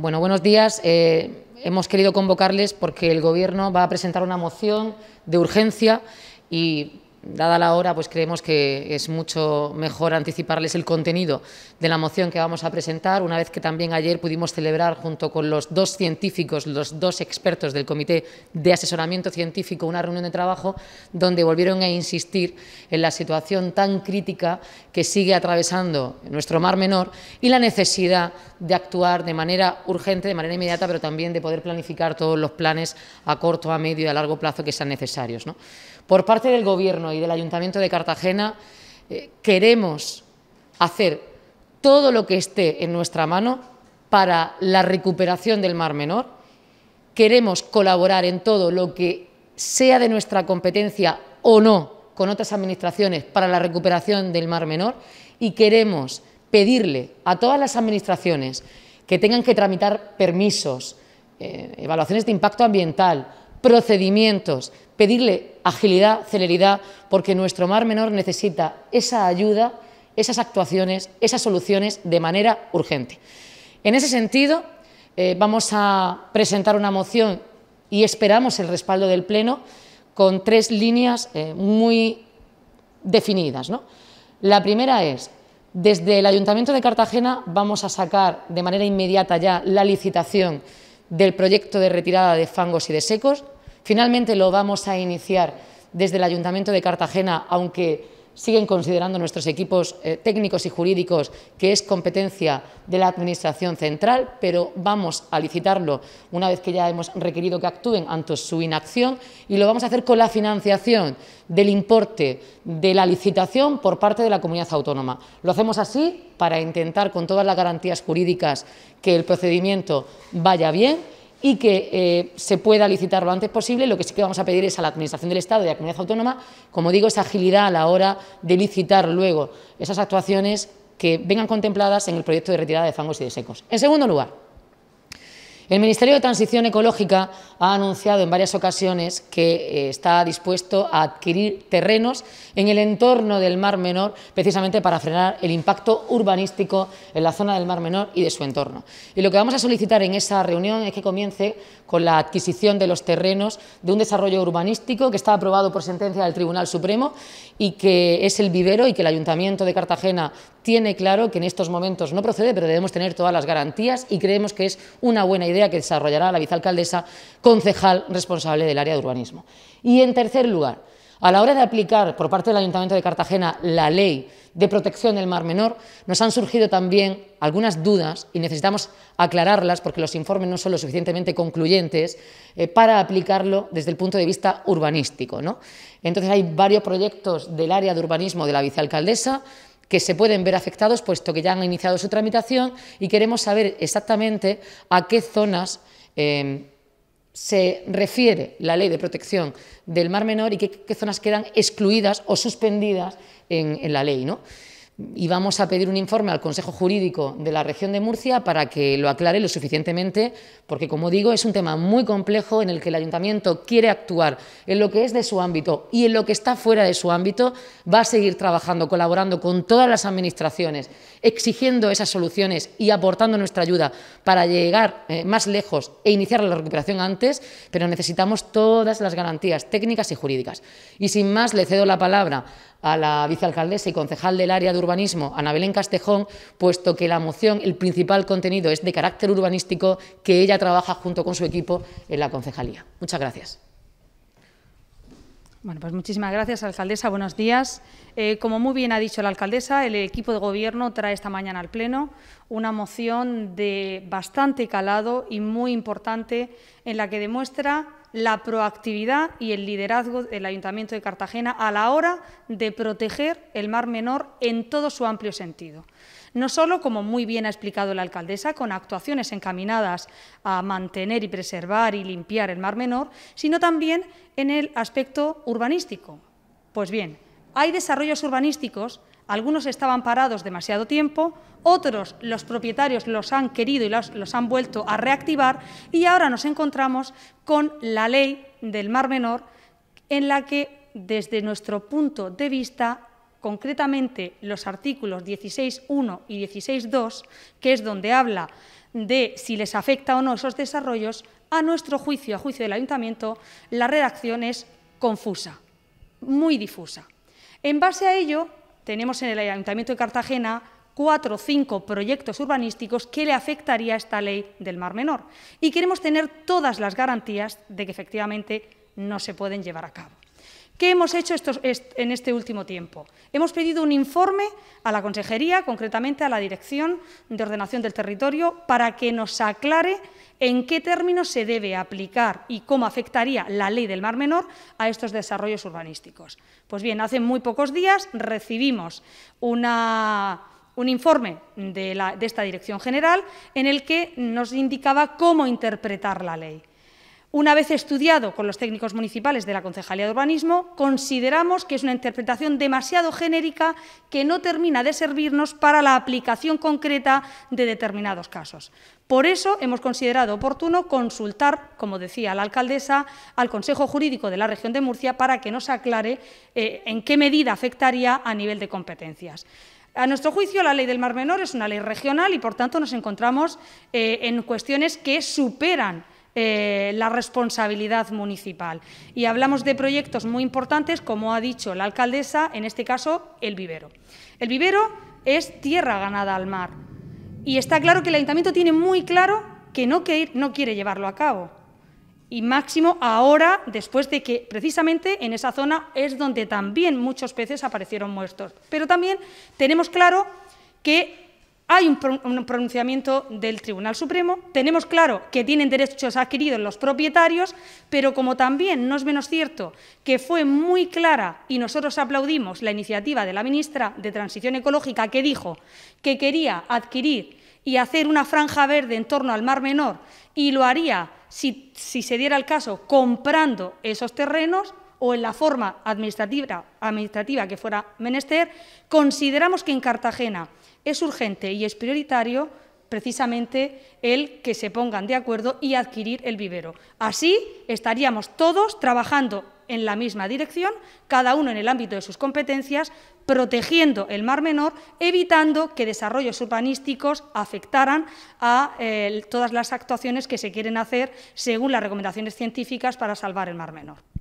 Bueno, buenos días. Eh, hemos querido convocarles porque el Gobierno va a presentar una moción de urgencia y dada la hora, pues creemos que es mucho mejor anticiparles el contenido de la moción que vamos a presentar, una vez que también ayer pudimos celebrar junto con los dos científicos, los dos expertos del Comité de Asesoramiento Científico, una reunión de trabajo donde volvieron a insistir en la situación tan crítica que sigue atravesando nuestro Mar Menor y la necesidad de actuar de manera urgente, de manera inmediata, pero también de poder planificar todos los planes a corto, a medio y a largo plazo que sean necesarios. Por parte del Gobierno, y del Ayuntamiento de Cartagena eh, queremos hacer todo lo que esté en nuestra mano para la recuperación del Mar Menor. Queremos colaborar en todo lo que sea de nuestra competencia o no con otras administraciones para la recuperación del Mar Menor y queremos pedirle a todas las administraciones que tengan que tramitar permisos, eh, evaluaciones de impacto ambiental, procedimientos, pedirle agilidad, celeridad, porque nuestro mar menor necesita esa ayuda, esas actuaciones, esas soluciones de manera urgente. En ese sentido, eh, vamos a presentar una moción y esperamos el respaldo del Pleno con tres líneas eh, muy definidas. La primera es, desde el Ayuntamiento de Cartagena vamos a sacar de manera inmediata ya la licitación del proyecto de retirada de fangos y de secos. Finalmente lo vamos a iniciar desde el Ayuntamiento de Cartagena, aunque siguen considerando nuestros equipos eh, técnicos y jurídicos que es competencia de la Administración Central, pero vamos a licitarlo una vez que ya hemos requerido que actúen ante su inacción y lo vamos a hacer con la financiación del importe de la licitación por parte de la comunidad autónoma. Lo hacemos así para intentar, con todas las garantías jurídicas, que el procedimiento vaya bien y que eh, se pueda licitar lo antes posible. Lo que sí que vamos a pedir es a la Administración del Estado y a la Comunidad Autónoma, como digo, esa agilidad a la hora de licitar luego esas actuaciones que vengan contempladas en el proyecto de retirada de fangos y de secos. En segundo lugar, el Ministerio de Transición Ecológica ha anunciado en varias ocasiones que eh, está dispuesto a adquirir terrenos en el entorno del Mar Menor, precisamente para frenar el impacto urbanístico en la zona del Mar Menor y de su entorno. Y lo que vamos a solicitar en esa reunión es que comience con la adquisición de los terrenos de un desarrollo urbanístico que está aprobado por sentencia del Tribunal Supremo y que es el vivero y que el Ayuntamiento de Cartagena tiene claro que en estos momentos no procede, pero debemos tener todas las garantías y creemos que es una buena idea que desarrollará la vicealcaldesa concejal responsable del área de urbanismo. Y en tercer lugar, a la hora de aplicar por parte del Ayuntamiento de Cartagena la ley de protección del Mar Menor, nos han surgido también algunas dudas y necesitamos aclararlas porque los informes no son lo suficientemente concluyentes eh, para aplicarlo desde el punto de vista urbanístico. Entonces hay varios proyectos del área de urbanismo de la vicealcaldesa que se pueden ver afectados, puesto que ya han iniciado su tramitación, y queremos saber exactamente a qué zonas em, se refiere la ley de protección del mar menor y qué, zonas quedan excluidas o suspendidas en, la ley y vamos a pedir un informe al Consejo Jurídico de la Región de Murcia para que lo aclare lo suficientemente, porque como digo, es un tema muy complejo en el que el Ayuntamiento quiere actuar en lo que es de su ámbito y en lo que está fuera de su ámbito, va a seguir trabajando, colaborando con todas las administraciones, exigiendo esas soluciones y aportando nuestra ayuda para llegar eh, más lejos e iniciar la recuperación antes, pero necesitamos todas las garantías técnicas y jurídicas. Y sin más, le cedo la palabra a la vicealcaldesa y concejal del área de urbanismo, Ana Belén Castejón, puesto que la moción, el principal contenido es de carácter urbanístico que ella trabaja junto con su equipo en la concejalía. Muchas gracias. Bueno, pues muchísimas gracias, alcaldesa. Buenos días. Eh, como muy bien ha dicho la alcaldesa, el equipo de gobierno trae esta mañana al Pleno una moción de bastante calado y muy importante en la que demuestra la proactividad y el liderazgo del Ayuntamiento de Cartagena a la hora de proteger el Mar Menor en todo su amplio sentido. No solo, como muy bien ha explicado la alcaldesa, con actuaciones encaminadas a mantener y preservar y limpiar el Mar Menor, sino también en el aspecto urbanístico. Pues bien, hay desarrollos urbanísticos algunos estaban parados demasiado tiempo, otros los propietarios los han querido y los, han vuelto a reactivar y ahora nos encontramos con la ley del Mar Menor en la que desde nuestro punto de vista concretamente los artículos 16.1 y 16.2, que es donde habla de si les afecta o no esos desarrollos, a nuestro juicio, a juicio del ayuntamiento, la redacción es confusa, muy difusa. En base a ello, tenemos en el Ayuntamiento de Cartagena cuatro o cinco proyectos urbanísticos que le afectaría a esta ley del Mar Menor. Y queremos tener todas las garantías de que efectivamente no se pueden llevar a cabo. ¿Qué hemos hecho en este último tiempo? Hemos pedido un informe a la Consejería, concretamente a la Dirección de Ordenación del Territorio, para que nos aclare en qué términos se debe aplicar y cómo afectaría la ley del Mar Menor a estos desarrollos urbanísticos. Pues bien, hace muy pocos días recibimos un informe de, esta Dirección General en el que nos indicaba cómo interpretar la ley. Una vez estudiado con los técnicos municipales de la Concejalía de Urbanismo, consideramos que es una interpretación demasiado genérica que no termina de servirnos para la aplicación concreta de determinados casos. Por eso hemos considerado oportuno consultar, como decía la alcaldesa, al Consejo Jurídico de la Región de Murcia para que nos aclare eh, en qué medida afectaría a nivel de competencias. A nuestro juicio, la ley del Mar Menor es una ley regional y, por tanto, nos encontramos eh, en cuestiones que superan eh, la responsabilidad municipal. Y hablamos de proyectos muy importantes, como ha dicho la alcaldesa, en este caso el vivero. El vivero es tierra ganada al mar. Y está claro que el ayuntamiento tiene muy claro que no, que no quiere llevarlo a cabo. Y máximo ahora, después de que precisamente en esa zona es donde también muchos peces aparecieron muertos. Pero también tenemos claro que hay un, pronunciamiento del Tribunal Supremo, tenemos claro que tienen derechos adquiridos los propietarios, pero como también no es menos cierto que fue muy clara y nosotros aplaudimos la iniciativa de la ministra de Transición Ecológica que dijo que quería adquirir y hacer una franja verde en torno al Mar Menor y lo haría, si, se diera el caso, comprando esos terrenos, o en la forma administrativa que fuera menester, consideramos que en Cartagena es urgente y es prioritario precisamente el que se pongan de acuerdo y adquirir el vivero. Así estaríamos todos trabajando en la misma dirección, cada uno en el ámbito de sus competencias, protegiendo el mar menor, evitando que desarrollos urbanísticos afectaran a eh, todas las actuaciones que se quieren hacer según las recomendaciones científicas para salvar el mar menor.